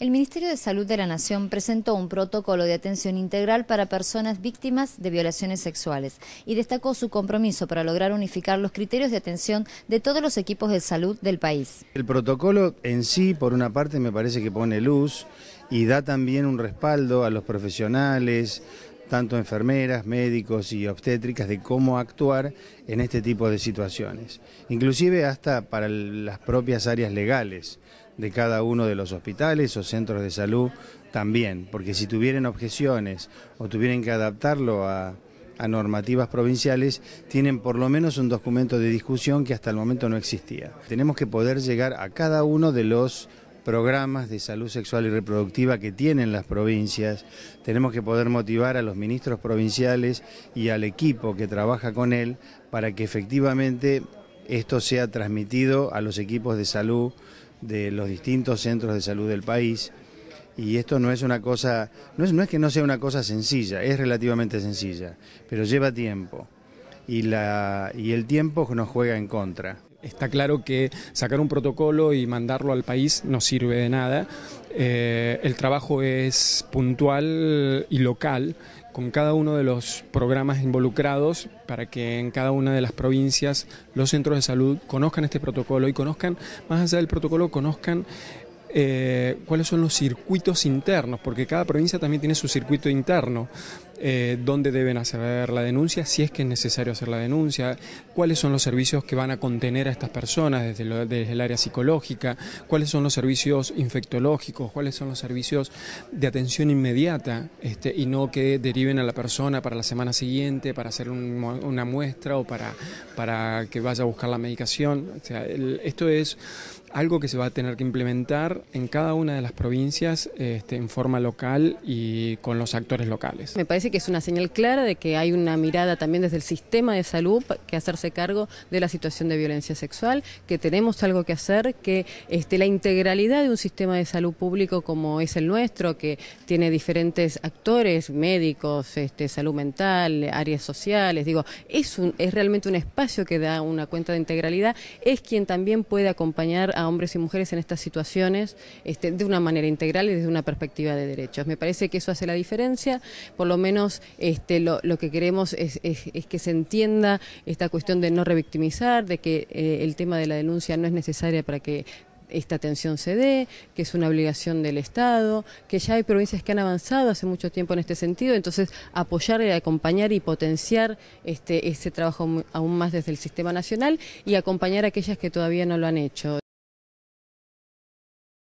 El Ministerio de Salud de la Nación presentó un protocolo de atención integral para personas víctimas de violaciones sexuales y destacó su compromiso para lograr unificar los criterios de atención de todos los equipos de salud del país. El protocolo en sí, por una parte, me parece que pone luz y da también un respaldo a los profesionales, tanto enfermeras, médicos y obstétricas, de cómo actuar en este tipo de situaciones, inclusive hasta para las propias áreas legales de cada uno de los hospitales o centros de salud también, porque si tuvieran objeciones o tuvieran que adaptarlo a, a normativas provinciales, tienen por lo menos un documento de discusión que hasta el momento no existía. Tenemos que poder llegar a cada uno de los programas de salud sexual y reproductiva que tienen las provincias. Tenemos que poder motivar a los ministros provinciales y al equipo que trabaja con él para que efectivamente esto sea transmitido a los equipos de salud de los distintos centros de salud del país. Y esto no es una cosa, no es, no es que no sea una cosa sencilla, es relativamente sencilla, pero lleva tiempo. Y, la, y el tiempo nos juega en contra. Está claro que sacar un protocolo y mandarlo al país no sirve de nada. Eh, el trabajo es puntual y local con cada uno de los programas involucrados para que en cada una de las provincias los centros de salud conozcan este protocolo y conozcan, más allá del protocolo, conozcan eh, cuáles son los circuitos internos, porque cada provincia también tiene su circuito interno, eh, dónde deben hacer la denuncia, si es que es necesario hacer la denuncia, cuáles son los servicios que van a contener a estas personas desde, desde el área psicológica, cuáles son los servicios infectológicos, cuáles son los servicios de atención inmediata este, y no que deriven a la persona para la semana siguiente, para hacer una muestra o para, para que vaya a buscar la medicación. O sea, esto es algo que se va a tener que implementar en cada una de las provincias este, en forma local y con los actores locales. Me parece que es una señal clara de que hay una mirada también desde el sistema de salud que hacerse cargo de la situación de violencia sexual, que tenemos algo que hacer, que este, la integralidad de un sistema de salud público como es el nuestro, que tiene diferentes actores, médicos, este, salud mental, áreas sociales, digo, es, un, es realmente un espacio que da una cuenta de integralidad, es quien también puede acompañar a hombres y mujeres en estas situaciones este, de una manera integral y desde una perspectiva de derechos. Me parece que eso hace la diferencia, por lo menos este, lo, que queremos es, que se entienda esta cuestión de no revictimizar, de que eh, el tema de la denuncia no es necesaria para que esta atención se dé, que es una obligación del Estado, que ya hay provincias que han avanzado hace mucho tiempo en este sentido, entonces apoyar, y acompañar y potenciar este, este trabajo aún más desde el sistema nacional y acompañar a aquellas que todavía no lo han hecho.